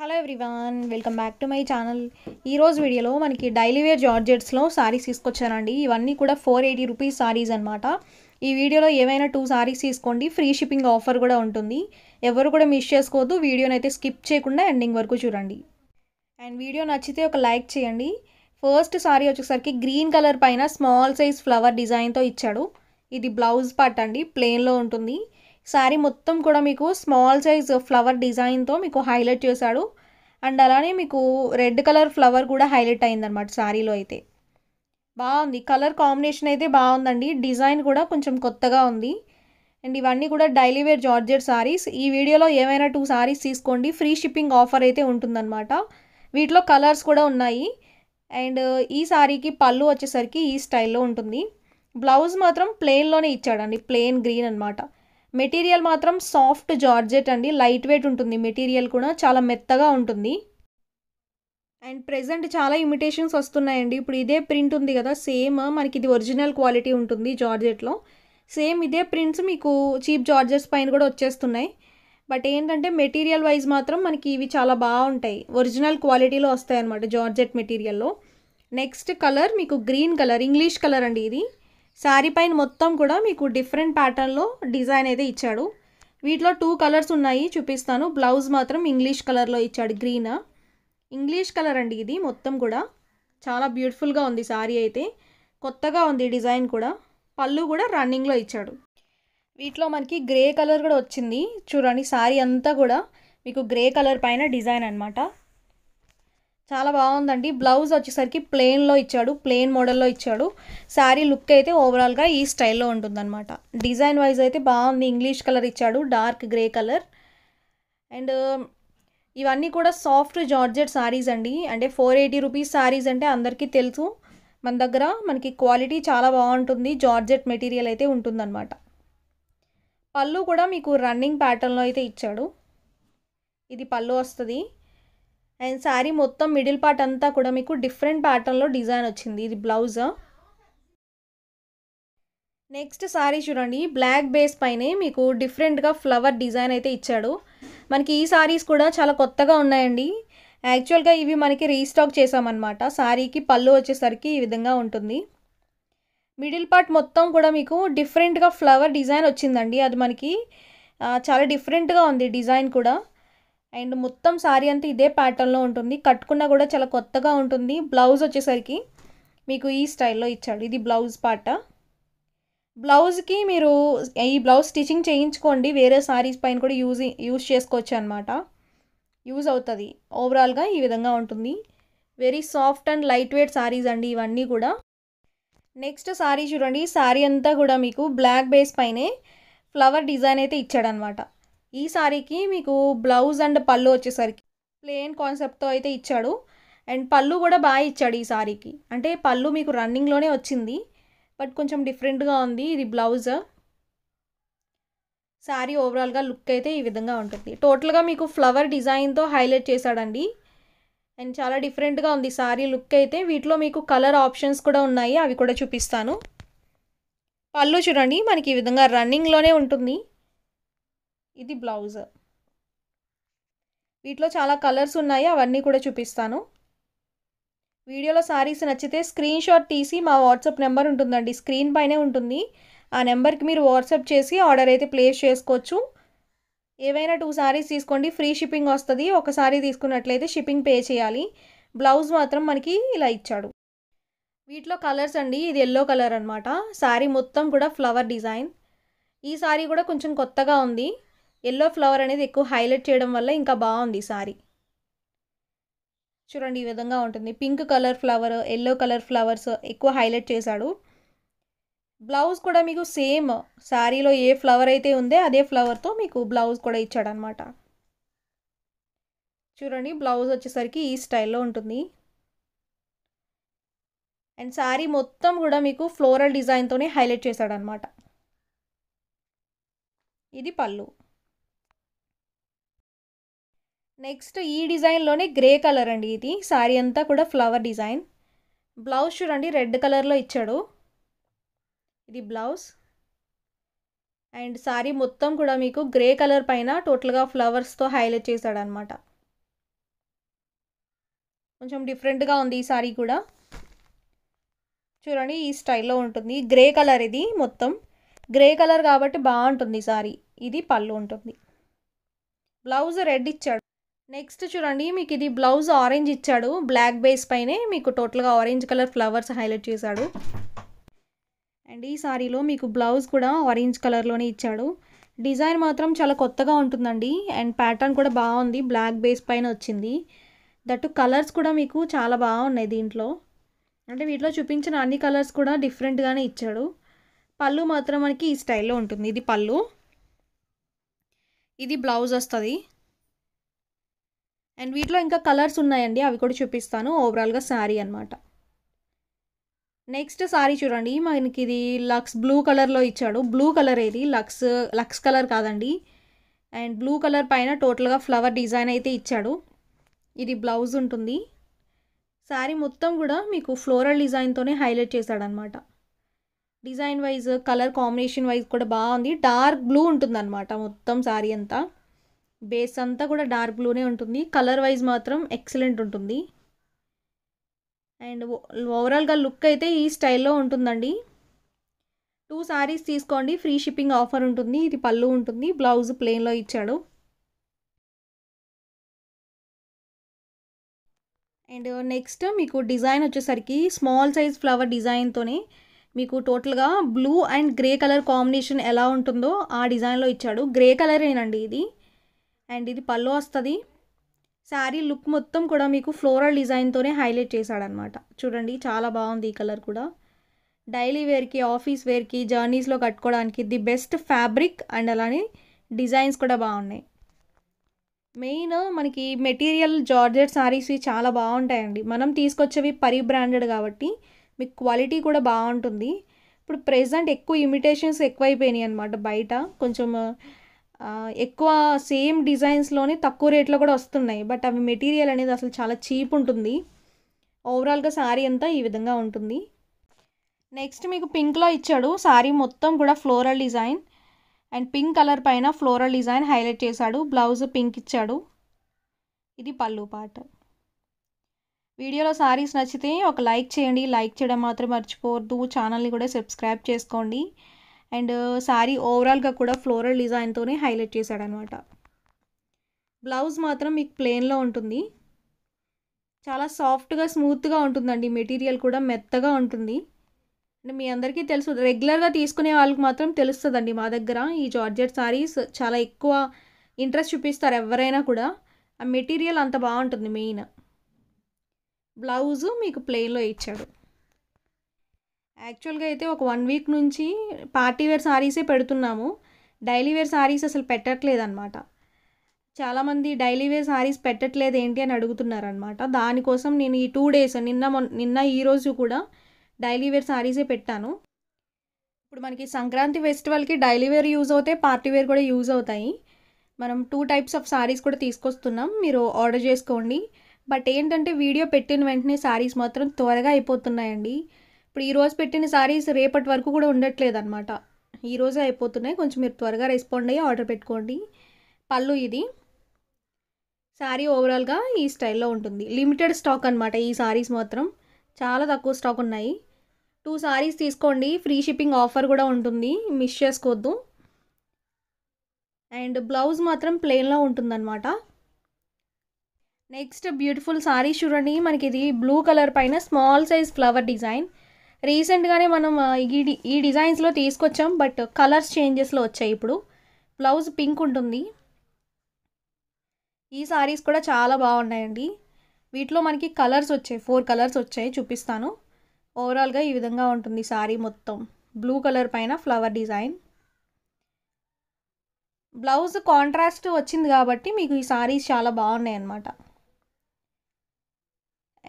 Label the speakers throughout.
Speaker 1: hello everyone welcome back to my channel ఈరోజు వీడియోలో మనకి డైలీ వేర్ జార్జెట్స్లో సారీస్ తీసుకొచ్చానండి ఇవన్నీ కూడా ఫోర్ ఎయిటీ రూపీస్ సారీస్ అనమాట ఈ వీడియోలో ఏమైనా టూ సారీస్ తీసుకోండి ఫ్రీ షిప్పింగ్ ఆఫర్ కూడా ఉంటుంది ఎవరు కూడా మిస్ చేసుకోవద్దు వీడియోని అయితే స్కిప్ చేయకుండా ఎండింగ్ వరకు చూడండి అండ్ వీడియో నచ్చితే ఒక లైక్ చేయండి ఫస్ట్ సారీ వచ్చేసరికి గ్రీన్ కలర్ పైన స్మాల్ సైజ్ ఫ్లవర్ డిజైన్తో ఇచ్చాడు ఇది బ్లౌజ్ పార్ట్ అండి ప్లెయిన్లో ఉంటుంది శారీ మొత్తం కూడా మీకు స్మాల్ సైజ్ ఫ్లవర్ డిజైన్తో మీకు హైలైట్ చేశాడు అండ్ అలానే మీకు రెడ్ కలర్ ఫ్లవర్ కూడా హైలైట్ అయిందనమాట శారీలో అయితే బాగుంది కలర్ కాంబినేషన్ అయితే బాగుందండి డిజైన్ కూడా కొంచెం కొత్తగా ఉంది అండ్ ఇవన్నీ కూడా డైలీ వేర్ జార్జెడ్ శారీస్ ఈ వీడియోలో ఏమైనా టూ శారీస్ తీసుకోండి ఫ్రీ షిప్పింగ్ ఆఫర్ అయితే ఉంటుందన్నమాట వీటిలో కలర్స్ కూడా ఉన్నాయి అండ్ ఈ శారీకి పళ్ళు వచ్చేసరికి ఈ స్టైల్లో ఉంటుంది బ్లౌజ్ మాత్రం ప్లెయిన్లోనే ఇచ్చాడండి ప్లెయిన్ గ్రీన్ అనమాట మెటీరియల్ మాత్రం సాఫ్ట్ జార్జెట్ అండి లైట్ వెయిట్ ఉంటుంది మెటీరియల్ కూడా చాలా మెత్తగా ఉంటుంది అండ్ ప్రజెంట్ చాలా ఇమిటేషన్స్ వస్తున్నాయండి ఇప్పుడు ఇదే ప్రింట్ ఉంది కదా సేమ్ మనకి ఇది ఒరిజినల్ క్వాలిటీ ఉంటుంది జార్జెట్లో సేమ్ ఇదే ప్రింట్స్ మీకు చీప్ జార్జెట్స్ పైన కూడా వచ్చేస్తున్నాయి బట్ ఏంటంటే మెటీరియల్ వైజ్ మాత్రం మనకి ఇవి చాలా బాగుంటాయి ఒరిజినల్ క్వాలిటీలో వస్తాయి అన్నమాట జార్జెట్ మెటీరియల్లో నెక్స్ట్ కలర్ మీకు గ్రీన్ కలర్ ఇంగ్లీష్ కలర్ అండి ఇది శారీ పైన మొత్తం కూడా మీకు డిఫరెంట్ ప్యాటర్న్లో డిజైన్ అయితే ఇచ్చాడు వీటిలో టూ కలర్స్ ఉన్నాయి చూపిస్తాను బ్లౌజ్ మాత్రం ఇంగ్లీష్ కలర్లో ఇచ్చాడు గ్రీన్ ఇంగ్లీష్ కలర్ అండి ఇది మొత్తం కూడా చాలా బ్యూటిఫుల్గా ఉంది శారీ అయితే కొత్తగా ఉంది డిజైన్ కూడా పళ్ళు కూడా రన్నింగ్లో ఇచ్చాడు వీటిలో మనకి గ్రే కలర్ కూడా వచ్చింది చూడండి శారీ అంతా కూడా మీకు గ్రే కలర్ పైన డిజైన్ అనమాట చాలా బాగుందండి బ్లౌజ్ వచ్చేసరికి ప్లెయిన్లో ఇచ్చాడు ప్లెయిన్ మోడల్లో ఇచ్చాడు శారీ లుక్ అయితే ఓవరాల్గా ఈ స్టైల్లో ఉంటుందన్నమాట డిజైన్ వైజ్ అయితే బాగుంది ఇంగ్లీష్ కలర్ ఇచ్చాడు డార్క్ గ్రే కలర్ అండ్ ఇవన్నీ కూడా సాఫ్ట్ జార్జెట్ శారీస్ అండి అంటే ఫోర్ ఎయిటీ రూపీస్ శారీస్ అంటే అందరికీ తెలుసు మన దగ్గర మనకి క్వాలిటీ చాలా బాగుంటుంది జార్జెట్ మెటీరియల్ అయితే ఉంటుందన్నమాట పళ్ళు కూడా మీకు రన్నింగ్ ప్యాటర్న్లో అయితే ఇచ్చాడు ఇది పళ్ళు వస్తుంది అండ్ శారీ మొత్తం మిడిల్ పార్ట్ అంతా కూడా మీకు డిఫరెంట్ ప్యాటర్న్లో డిజైన్ వచ్చింది ఇది బ్లౌజ్ నెక్స్ట్ శారీ చూడండి బ్లాక్ బేస్ పైనే మీకు డిఫరెంట్గా ఫ్లవర్ డిజైన్ అయితే ఇచ్చాడు మనకి ఈ శారీస్ కూడా చాలా కొత్తగా ఉన్నాయండి యాక్చువల్గా ఇవి మనకి రీస్టాక్ చేసామన్నమాట శారీకి పళ్ళు వచ్చేసరికి ఈ విధంగా ఉంటుంది మిడిల్ పార్ట్ మొత్తం కూడా మీకు డిఫరెంట్గా ఫ్లవర్ డిజైన్ వచ్చిందండి అది మనకి చాలా డిఫరెంట్గా ఉంది డిజైన్ కూడా అండ్ మొత్తం శారీ అంతా ఇదే ప్యాటర్న్లో ఉంటుంది కట్టుకున్నా కూడా చాలా కొత్తగా ఉంటుంది బ్లౌజ్ వచ్చేసరికి మీకు ఈ స్టైల్లో ఇచ్చాడు ఇది బ్లౌజ్ పాట బ్లౌజ్కి మీరు ఈ బ్లౌజ్ స్టిచ్చింగ్ చేయించుకోండి వేరే శారీస్ పైన కూడా యూజ్ యూజ్ చేసుకోవచ్చు అనమాట యూజ్ అవుతుంది ఓవరాల్గా ఈ విధంగా ఉంటుంది very soft and light weight saris అండి ఇవన్నీ కూడా నెక్స్ట్ శారీ చూడండి శారీ అంతా కూడా మీకు బ్లాక్ బేస్ పైనే ఫ్లవర్ డిజైన్ అయితే ఇచ్చాడనమాట ఈ సారీకి మీకు బ్లౌజ్ అండ్ పళ్ళు వచ్చేసరికి ప్లెయిన్ కాన్సెప్ట్తో అయితే ఇచ్చాడు అండ్ పళ్ళు కూడా బాగా ఇచ్చాడు ఈ సారీకి అంటే పళ్ళు మీకు రన్నింగ్లోనే వచ్చింది బట్ కొంచెం డిఫరెంట్గా ఉంది ఇది బ్లౌజ్ శారీ ఓవరాల్గా లుక్ అయితే ఈ విధంగా ఉంటుంది టోటల్గా మీకు ఫ్లవర్ డిజైన్తో హైలైట్ చేశాడండి అండ్ చాలా డిఫరెంట్గా ఉంది శారీ లుక్ అయితే వీటిలో మీకు కలర్ ఆప్షన్స్ కూడా ఉన్నాయి అవి కూడా చూపిస్తాను పళ్ళు చూడండి మనకి ఈ విధంగా రన్నింగ్లోనే ఉంటుంది ఇది బ్లౌజ్ వీటిలో చాలా కలర్స్ ఉన్నాయి అవన్నీ కూడా చూపిస్తాను వీడియోలో శారీస్ నచ్చితే స్క్రీన్ షాట్ తీసి మా వాట్సాప్ నెంబర్ ఉంటుందండి స్క్రీన్ పైనే ఉంటుంది ఆ నెంబర్కి మీరు వాట్సాప్ చేసి ఆర్డర్ అయితే ప్లేస్ చేసుకోవచ్చు ఏవైనా టూ శారీస్ తీసుకోండి ఫ్రీ షిప్పింగ్ వస్తుంది ఒక శారీ తీసుకున్నట్లయితే షిప్పింగ్ పే చేయాలి బ్లౌజ్ మాత్రం మనకి ఇలా ఇచ్చాడు వీటిలో కలర్స్ అండి ఇది ఎల్లో కలర్ అనమాట శారీ మొత్తం కూడా ఫ్లవర్ డిజైన్ ఈ శారీ కూడా కొంచెం కొత్తగా ఉంది ఎల్లో ఫ్లవర్ అనేది ఎక్కువ హైలైట్ చేయడం వల్ల ఇంకా బాగుంది సారీ చూడండి ఈ విధంగా ఉంటుంది pink colour flower yellow colour flowers ఎక్కువ హైలైట్ చేశాడు బ్లౌజ్ కూడా మీకు సేమ్ శారీలో ఏ ఫ్లవర్ అయితే ఉందో అదే ఫ్లవర్తో మీకు బ్లౌజ్ కూడా ఇచ్చాడనమాట చూడండి బ్లౌజ్ వచ్చేసరికి ఈ స్టైల్లో ఉంటుంది అండ్ శారీ మొత్తం కూడా మీకు ఫ్లోరల్ డిజైన్తోనే హైలైట్ చేశాడనమాట ఇది పళ్ళు నెక్స్ట్ ఈ డిజైన్లోనే గ్రే కలర్ అండి ఇది శారీ అంతా కూడా ఫ్లవర్ డిజైన్ బ్లౌజ్ చూడండి రెడ్ కలర్లో ఇచ్చాడు ఇది బ్లౌజ్ అండ్ శారీ మొత్తం కూడా మీకు గ్రే కలర్ పైన టోటల్గా ఫ్లవర్స్తో హైలైట్ అనమాట కొంచెం డిఫరెంట్గా ఉంది ఈ శారీ కూడా చూడండి ఈ స్టైల్లో ఉంటుంది గ్రే కలర్ ఇది మొత్తం గ్రే కలర్ కాబట్టి బాగుంటుంది సారీ ఇది పళ్ళు ఉంటుంది బ్లౌజ్ రెడ్ ఇచ్చాడు నెక్స్ట్ చూడండి మీకు ఇది బ్లౌజ్ ఆరెంజ్ ఇచ్చాడు బ్లాక్ బేస్ పైనే మీకు టోటల్గా ఆరెంజ్ కలర్ ఫ్లవర్స్ హైలైట్ చేశాడు అండ్ ఈ సారీలో మీకు బ్లౌజ్ కూడా ఆరెంజ్ కలర్లోనే ఇచ్చాడు డిజైన్ మాత్రం చాలా కొత్తగా ఉంటుందండి అండ్ ప్యాటర్న్ కూడా బాగుంది బ్లాక్ బేస్ పైన వచ్చింది దట్టు కలర్స్ కూడా మీకు చాలా బాగున్నాయి దీంట్లో అంటే వీటిలో చూపించిన అన్ని కలర్స్ కూడా డిఫరెంట్గానే ఇచ్చాడు పళ్ళు మాత్రం మనకి ఈ స్టైల్లో ఉంటుంది ఇది పళ్ళు ఇది బ్లౌజ్ వస్తుంది అండ్ వీటిలో ఇంకా కలర్స్ ఉన్నాయండి అవి కూడా చూపిస్తాను ఓవరాల్గా శారీ అనమాట నెక్స్ట్ శారీ చూడండి మనకి ఇది లక్స్ బ్లూ కలర్లో ఇచ్చాడు బ్లూ కలర్ ఏది లక్స్ లక్స్ కలర్ కాదండి అండ్ బ్లూ కలర్ పైన టోటల్గా ఫ్లవర్ డిజైన్ అయితే ఇచ్చాడు ఇది బ్లౌజ్ ఉంటుంది శారీ మొత్తం కూడా మీకు ఫ్లోరల్ డిజైన్తోనే హైలైట్ చేశాడనమాట design wise colour combination wise కూడా బాగుంది డార్క్ బ్లూ ఉంటుంది మొత్తం శారీ అంతా బేస్ అంతా కూడా డార్క్ బ్లూనే ఉంటుంది కలర్ వైజ్ మాత్రం ఎక్సలెంట్ ఉంటుంది అండ్ ఓవరాల్గా లుక్ అయితే ఈ స్టైల్లో ఉంటుందండి టూ శారీస్ తీసుకోండి ఫ్రీ షిప్పింగ్ ఆఫర్ ఉంటుంది ఇది పళ్ళు ఉంటుంది బ్లౌజ్ ప్లెయిన్లో ఇచ్చాడు అండ్ నెక్స్ట్ మీకు డిజైన్ వచ్చేసరికి స్మాల్ సైజ్ ఫ్లవర్ డిజైన్తోనే మీకు టోటల్గా blue and grey colour combination ఎలా ఉంటుందో ఆ డిజైన్లో ఇచ్చాడు గ్రే కలరేనండి ఇది అండ్ ఇది పళ్ళు వస్తుంది శారీ లుక్ మొత్తం కూడా మీకు ఫ్లోరల్ డిజైన్తోనే హైలైట్ చేశాడనమాట చూడండి చాలా బాగుంది ఈ కలర్ కూడా డైలీ వేర్కి ఆఫీస్ వేర్కి జర్నీస్లో కట్టుకోవడానికి ది బెస్ట్ ఫ్యాబ్రిక్ అండ్ అలానే డిజైన్స్ కూడా బాగున్నాయి మెయిన్ మనకి మెటీరియల్ జార్జెట్ శారీస్ చాలా బాగుంటాయండి మనం తీసుకొచ్చేవి పరి బ్రాండెడ్ కాబట్టి మీకు క్వాలిటీ కూడా బాగుంటుంది ఇప్పుడు ప్రజెంట్ ఎక్కువ ఇమిటేషన్స్ ఎక్కువైపోయినాయి అనమాట బయట కొంచెం ఎక్కువ సేమ్ డిజైన్స్లోనే తక్కువ రేట్లో కూడా వస్తున్నాయి బట్ అవి మెటీరియల్ అనేది అసలు చాలా చీప్ ఉంటుంది ఓవరాల్గా శారీ అంతా ఈ విధంగా ఉంటుంది నెక్స్ట్ మీకు పింక్లో ఇచ్చాడు శారీ మొత్తం కూడా floral design and pink colour పైన ఫ్లోరల్ డిజైన్ హైలైట్ చేశాడు బ్లౌజ్ పింక్ ఇచ్చాడు ఇది పళ్ళు పాట వీడియోలో శారీస్ నచ్చితే ఒక లైక్ చేయండి లైక్ చేయడం మాత్రం మర్చిపోవద్దు ఛానల్ని కూడా సబ్స్క్రైబ్ చేసుకోండి అండ్ శారీ ఓవరాల్గా కూడా ఫ్లోరల్ డిజైన్తోనే హైలైట్ చేశాడనమాట బ్లౌజ్ మాత్రం మీకు ప్లెయిన్లో ఉంటుంది చాలా సాఫ్ట్గా స్మూత్గా ఉంటుందండి మెటీరియల్ కూడా మెత్తగా ఉంటుంది అండ్ మీ అందరికీ తెలుసు రెగ్యులర్గా తీసుకునే వాళ్ళకి మాత్రం తెలుస్తుందండి మా దగ్గర ఈ జార్జెట్ శారీస్ చాలా ఎక్కువ ఇంట్రెస్ట్ చూపిస్తారు ఎవరైనా కూడా ఆ మెటీరియల్ అంత బాగుంటుంది మెయిన్ బ్లౌజు మీకు ప్లెయిన్లో ఇచ్చాడు యాక్చువల్గా అయితే ఒక వన్ వీక్ నుంచి పార్టీ వేర్ శారీసే పెడుతున్నాము డైలీ వేర్ శారీస్ అసలు పెట్టట్లేదు అనమాట చాలామంది డైలీ వేర్ శారీస్ పెట్టట్లేదు ఏంటి అని అడుగుతున్నారనమాట దానికోసం నేను ఈ టూ డేస్ నిన్న నిన్న ఈరోజు కూడా డైలీ వేర్ శారీసే పెట్టాను ఇప్పుడు మనకి సంక్రాంతి ఫెస్టివల్కి డైలీ వేర్ యూజ్ అవుతాయి పార్టీ వేర్ కూడా యూజ్ అవుతాయి మనం టూ టైప్స్ ఆఫ్ శారీస్ కూడా తీసుకొస్తున్నాం మీరు ఆర్డర్ చేసుకోండి బట్ ఏంటంటే వీడియో పెట్టిన వెంటనే శారీస్ మాత్రం త్వరగా అయిపోతున్నాయండి ఇప్పుడు ఈరోజు పెట్టిన సారీస్ రేపటి వరకు కూడా ఉండట్లేదు అనమాట ఈరోజే అయిపోతున్నాయి కొంచెం మీరు త్వరగా రెస్పాండ్ అయ్యి ఆర్డర్ పెట్టుకోండి పళ్ళు ఇది శారీ ఓవరాల్గా ఈ స్టైల్లో ఉంటుంది లిమిటెడ్ స్టాక్ అనమాట ఈ శారీస్ మాత్రం చాలా తక్కువ స్టాక్ ఉన్నాయి టూ శారీస్ తీసుకోండి ఫ్రీ షిప్పింగ్ ఆఫర్ కూడా ఉంటుంది మిస్ చేసుకోవద్దు అండ్ బ్లౌజ్ మాత్రం ప్లెయిన్లో ఉంటుందన్నమాట నెక్స్ట్ బ్యూటిఫుల్ శారీ చూడండి మనకి ఇది బ్లూ కలర్ పైన స్మాల్ సైజ్ ఫ్లవర్ డిజైన్ రీసెంట్గానే మనం ఈ ఈ డిజైన్స్లో తీసుకొచ్చాం బట్ కలర్స్ చేంజెస్లో వచ్చాయి ఇప్పుడు బ్లౌజ్ పింక్ ఉంటుంది ఈ సారీస్ కూడా చాలా బాగున్నాయండి వీటిలో మనకి కలర్స్ వచ్చాయి ఫోర్ కలర్స్ వచ్చాయి చూపిస్తాను ఓవరాల్గా ఈ విధంగా ఉంటుంది సారీ మొత్తం బ్లూ కలర్ పైన ఫ్లవర్ డిజైన్ బ్లౌజ్ కాంట్రాస్ట్ వచ్చింది కాబట్టి మీకు ఈ సారీస్ చాలా బాగున్నాయి అన్నమాట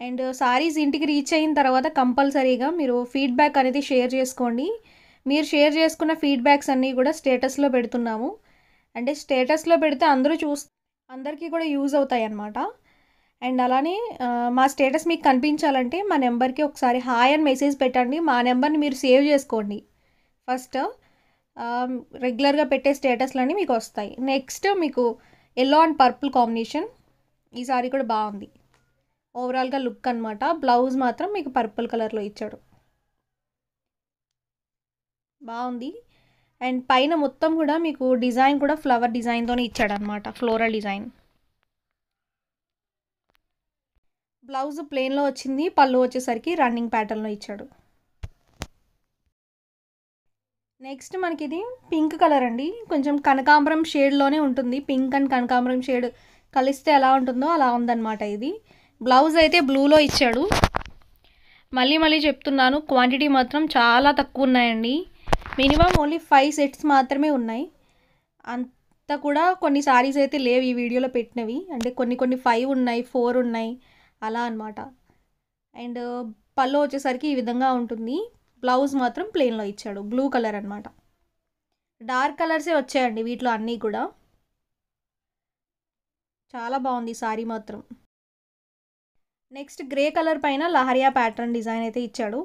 Speaker 1: అండ్ సారీస్ ఇంటికి రీచ్ అయిన తర్వాత కంపల్సరీగా మీరు ఫీడ్బ్యాక్ అనేది షేర్ చేసుకోండి మీరు షేర్ చేసుకున్న ఫీడ్బ్యాక్స్ అన్నీ కూడా స్టేటస్లో పెడుతున్నాము అంటే స్టేటస్లో పెడితే అందరూ చూస్ అందరికీ కూడా యూజ్ అవుతాయి అన్నమాట అండ్ అలానే మా స్టేటస్ మీకు కనిపించాలంటే మా నెంబర్కి ఒకసారి హాయ్ అని మెసేజ్ పెట్టండి మా నెంబర్ని మీరు సేవ్ చేసుకోండి ఫస్ట్ రెగ్యులర్గా పెట్టే స్టేటస్లన్నీ మీకు వస్తాయి నెక్స్ట్ మీకు ఎల్లో అండ్ పర్పుల్ కాంబినేషన్ ఈ సారీ కూడా బాగుంది ఓవరాల్గా లుక్ అనమాట బ్లౌజ్ మాత్రం మీకు పర్పుల్ కలర్లో ఇచ్చాడు బాగుంది అండ్ పైన మొత్తం కూడా మీకు డిజైన్ కూడా ఫ్లవర్ డిజైన్తోనే ఇచ్చాడనమాట ఫ్లోరల్ డిజైన్ బ్లౌజ్ ప్లెయిన్లో వచ్చింది పళ్ళు వచ్చేసరికి రన్నింగ్ ప్యాటర్న్లో ఇచ్చాడు నెక్స్ట్ మనకి ఇది పింక్ కలర్ అండి కొంచెం కనకాంబరం షేడ్లోనే ఉంటుంది పింక్ అండ్ కనకాంబరం షేడ్ కలిస్తే ఎలా ఉంటుందో అలా ఉందన్నమాట ఇది బ్లౌజ్ అయితే బ్లూలో ఇచ్చాడు మళ్ళీ మళ్ళీ చెప్తున్నాను క్వాంటిటీ మాత్రం చాలా తక్కువ ఉన్నాయండి మినిమం ఓన్లీ ఫైవ్ సెట్స్ మాత్రమే ఉన్నాయి అంత కూడా కొన్ని సారీస్ అయితే లేవు ఈ వీడియోలో పెట్టినవి అంటే కొన్ని కొన్ని ఫైవ్ ఉన్నాయి ఫోర్ ఉన్నాయి అలా అనమాట అండ్ పళ్ళు వచ్చేసరికి ఈ విధంగా ఉంటుంది బ్లౌజ్ మాత్రం ప్లెయిన్లో ఇచ్చాడు బ్లూ కలర్ అనమాట డార్క్ కలర్సే వచ్చాయండి వీటిలో అన్నీ కూడా చాలా బాగుంది సారీ మాత్రం నెక్స్ట్ గ్రే కలర్ పైన లహరియా ప్యాటర్న్ డిజైన్ అయితే ఇచ్చాడు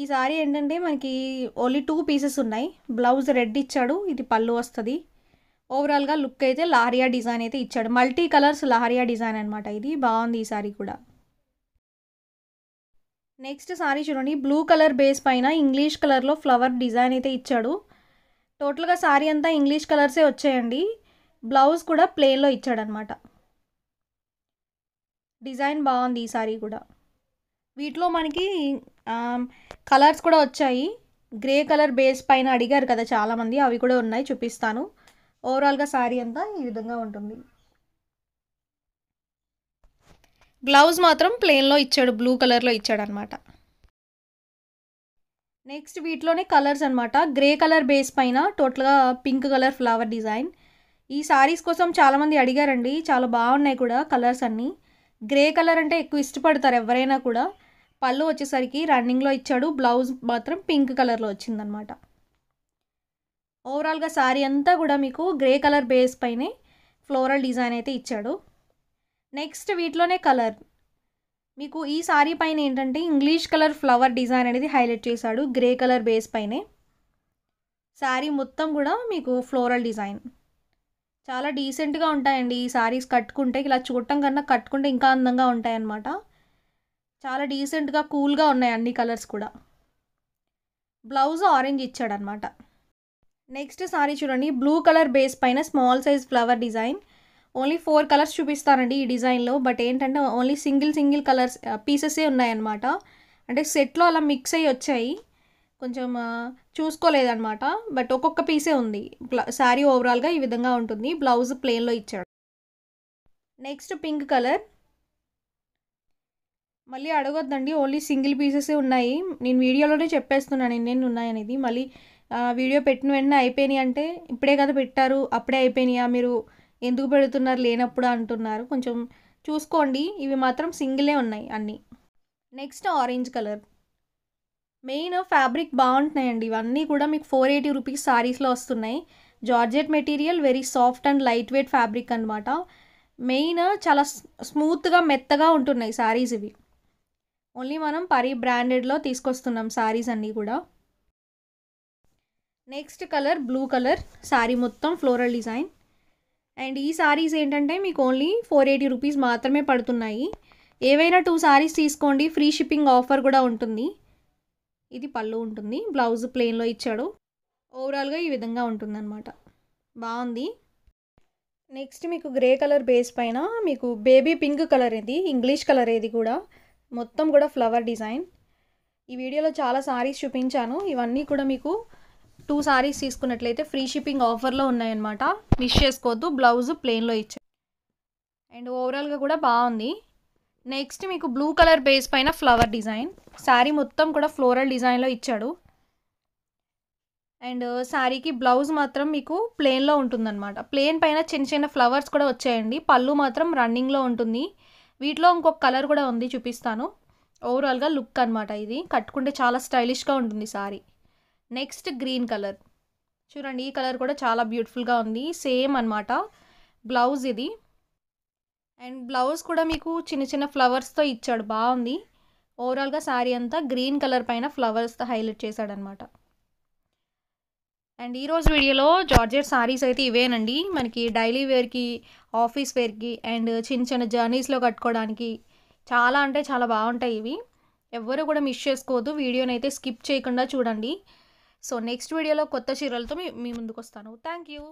Speaker 1: ఈ సారీ ఏంటంటే మనకి ఓన్లీ టూ పీసెస్ ఉన్నాయి బ్లౌజ్ రెడ్ ఇచ్చాడు ఇది పళ్ళు వస్తుంది ఓవరాల్గా లుక్ అయితే లహరియా డిజైన్ అయితే ఇచ్చాడు మల్టీ కలర్స్ లహరియా డిజైన్ అనమాట ఇది బాగుంది ఈ సారీ కూడా నెక్స్ట్ సారీ చూడండి బ్లూ కలర్ బేస్ పైన ఇంగ్లీష్ కలర్లో ఫ్లవర్ డిజైన్ అయితే ఇచ్చాడు టోటల్గా సారీ అంతా ఇంగ్లీష్ కలర్సే వచ్చాయండి బ్లౌజ్ కూడా ప్లేన్లో ఇచ్చాడనమాట డిజైన్ బాగుంది ఈ సారీ కూడా వీటిలో మనకి కలర్స్ కూడా వచ్చాయి గ్రే కలర్ బేస్ పైన అడిగారు కదా చాలామంది అవి కూడా ఉన్నాయి చూపిస్తాను ఓవరాల్గా శారీ అంతా ఈ విధంగా ఉంటుంది బ్లౌజ్ మాత్రం ప్లెయిన్లో ఇచ్చాడు బ్లూ కలర్లో ఇచ్చాడు అనమాట నెక్స్ట్ వీటిలోనే కలర్స్ అనమాట గ్రే కలర్ బేస్ పైన టోటల్గా పింక్ కలర్ ఫ్లవర్ డిజైన్ ఈ సారీస్ కోసం చాలామంది అడిగారండి చాలా బాగున్నాయి కూడా కలర్స్ అన్నీ గ్రే కలర్ అంటే ఎక్కువ ఇష్టపడతారు ఎవరైనా కూడా పళ్ళు వచ్చేసరికి రన్నింగ్లో ఇచ్చాడు బ్లౌజ్ మాత్రం పింక్ కలర్లో వచ్చిందనమాట ఓవరాల్గా శారీ అంతా కూడా మీకు గ్రే కలర్ బేస్ పైనే ఫ్లోరల్ డిజైన్ అయితే ఇచ్చాడు నెక్స్ట్ వీటిలోనే కలర్ మీకు ఈ శారీ పైన ఏంటంటే ఇంగ్లీష్ కలర్ ఫ్లవర్ డిజైన్ అనేది హైలైట్ చేశాడు గ్రే కలర్ బేస్ పైనే శారీ మొత్తం కూడా మీకు ఫ్లోరల్ డిజైన్ చాలా డీసెంట్గా ఉంటాయండి ఈ శారీస్ కట్టుకుంటే ఇలా చూడటం కన్నా కట్టుకుంటే ఇంకా అందంగా ఉంటాయన్నమాట చాలా డీసెంట్గా కూల్గా ఉన్నాయి అన్ని కలర్స్ కూడా బ్లౌజ్ ఆరెంజ్ ఇచ్చాడనమాట నెక్స్ట్ సారీ చూడండి బ్లూ కలర్ బేస్ పైన small size flower design only four colours చూపిస్తారండి ఈ డిజైన్లో బట్ ఏంటంటే ఓన్లీ సింగిల్ సింగిల్ కలర్స్ పీసెసే ఉన్నాయన్నమాట అంటే సెట్లో అలా మిక్స్ అయ్యి వచ్చాయి కొంచెం చూసుకోలేదనమాట బట్ ఒక్కొక్క పీసే ఉంది శారీ ఓవరాల్గా ఈ విధంగా ఉంటుంది బ్లౌజ్ ప్లెయిన్లో ఇచ్చాడు నెక్స్ట్ పింక్ కలర్ మళ్ళీ అడగొద్దండి ఓన్లీ సింగిల్ పీసెసే ఉన్నాయి నేను వీడియోలోనే చెప్పేస్తున్నాను ఎన్ని ఉన్నాయనేది మళ్ళీ వీడియో పెట్టిన వెంటనే అయిపోయినాయి అంటే ఇప్పుడే కదా పెట్టారు అప్పుడే అయిపోయినాయా మీరు ఎందుకు పెడుతున్నారు లేనప్పుడు అంటున్నారు కొంచెం చూసుకోండి ఇవి మాత్రం సింగిలే ఉన్నాయి అన్నీ next orange colour main fabric బాగుంటున్నాయండి ఇవన్నీ కూడా మీకు ఫోర్ ఎయిటీ రూపీస్ సారీస్లో వస్తున్నాయి georgette material very soft and light weight fabric అనమాట మెయిన్ చాలా స్మూత్గా మెత్తగా ఉంటున్నాయి సారీస్ ఇవి ఓన్లీ మనం పరి బ్రాండెడ్లో తీసుకొస్తున్నాం సారీస్ అన్నీ కూడా next colour blue colour sari మొత్తం ఫ్లోరల్ డిజైన్ అండ్ ఈ సారీస్ ఏంటంటే మీకు ఓన్లీ ఫోర్ ఎయిటీ రూపీస్ మాత్రమే పడుతున్నాయి ఏవైనా టూ శారీస్ తీసుకోండి ఫ్రీ షిప్పింగ్ ఆఫర్ కూడా ఉంటుంది ఇది పళ్ళు ఉంటుంది బ్లౌజ్ ప్లెయిన్లో ఇచ్చాడు ఓవరాల్గా ఈ విధంగా అనమాట బాగుంది నెక్స్ట్ మీకు గ్రే కలర్ బేస్ పైన మీకు బేబీ పింక్ కలర్ ఇది ఇంగ్లీష్ కలర్ ఇది కూడా మొత్తం కూడా ఫ్లవర్ డిజైన్ ఈ వీడియోలో చాలా సారీస్ చూపించాను ఇవన్నీ కూడా మీకు టూ సారీస్ తీసుకున్నట్లయితే ఫ్రీ షిప్పింగ్ ఆఫర్లో ఉన్నాయన్నమాట మిస్ చేసుకోవద్దు బ్లౌజ్ ప్లెయిన్లో ఇచ్చాను అండ్ ఓవరాల్గా కూడా బాగుంది నెక్స్ట్ మీకు బ్లూ కలర్ బేస్ పైన ఫ్లవర్ డిజైన్ శారీ మొత్తం కూడా ఫ్లోరల్ డిజైన్లో ఇచ్చాడు అండ్ శారీకి బ్లౌజ్ మాత్రం మీకు ప్లెయిన్లో ఉంటుందన్నమాట ప్లెయిన్ పైన చిన్న చిన్న ఫ్లవర్స్ కూడా వచ్చాయండి పళ్ళు మాత్రం రన్నింగ్లో ఉంటుంది వీటిలో ఇంకొక కలర్ కూడా ఉంది చూపిస్తాను ఓవరాల్గా లుక్ అనమాట ఇది కట్టుకుంటే చాలా స్టైలిష్గా ఉంటుంది శారీ నెక్స్ట్ గ్రీన్ కలర్ చూడండి ఈ కలర్ కూడా చాలా బ్యూటిఫుల్గా ఉంది సేమ్ అనమాట బ్లౌజ్ ఇది అండ్ బ్లౌజ్ కూడా మీకు చిన్న చిన్న ఫ్లవర్స్తో ఇచ్చాడు బాగుంది ఓవరాల్గా శారీ అంతా గ్రీన్ కలర్ పైన ఫ్లవర్స్తో హైలైట్ చేశాడనమాట అండ్ ఈరోజు వీడియోలో జార్జెట్ శారీస్ అయితే ఇవేనండి మనకి డైలీ వేర్కి ఆఫీస్ వేర్కి అండ్ చిన్న చిన్న జర్నీస్లో కట్టుకోవడానికి చాలా అంటే చాలా బాగుంటాయి ఇవి ఎవ్వరూ కూడా మిస్ చేసుకోవద్దు వీడియోని అయితే స్కిప్ చేయకుండా చూడండి సో నెక్స్ట్ వీడియోలో కొత్త చీరలతో మీ ముందుకు వస్తాను థ్యాంక్ యూ